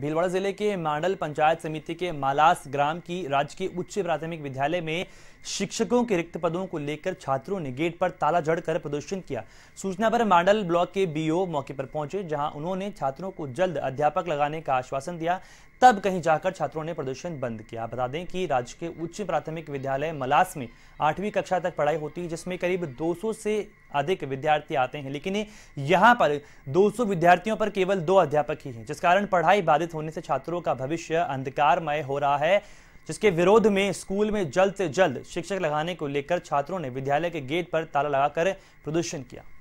भीलवाड़ा जिले के मांडल पंचायत समिति के मालास ग्राम की राजकीय उच्च प्राथमिक विद्यालय में शिक्षकों के रिक्त पदों को लेकर छात्रों ने गेट पर ताला जड़कर प्रदर्शन किया सूचना पर मांडल ब्लॉक के बीओ मौके पर पहुंचे जहां उन्होंने छात्रों को जल्द अध्यापक लगाने का आश्वासन दिया तब कहीं जाकर छात्रों ने प्रदर्शन बंद किया बता दें कि राज्य के उच्च प्राथमिक विद्यालय मलास में आठवीं कक्षा तक पढ़ाई होती है जिसमें करीब 200 से अधिक विद्यार्थी आते हैं लेकिन यहाँ पर 200 विद्यार्थियों पर केवल दो अध्यापक ही हैं जिस कारण पढ़ाई बाधित होने से छात्रों का भविष्य अंधकारमय हो रहा है जिसके विरोध में स्कूल में जल्द से जल्द शिक्षक लगाने को लेकर छात्रों ने विद्यालय के गेट पर ताला लगाकर प्रदर्शन किया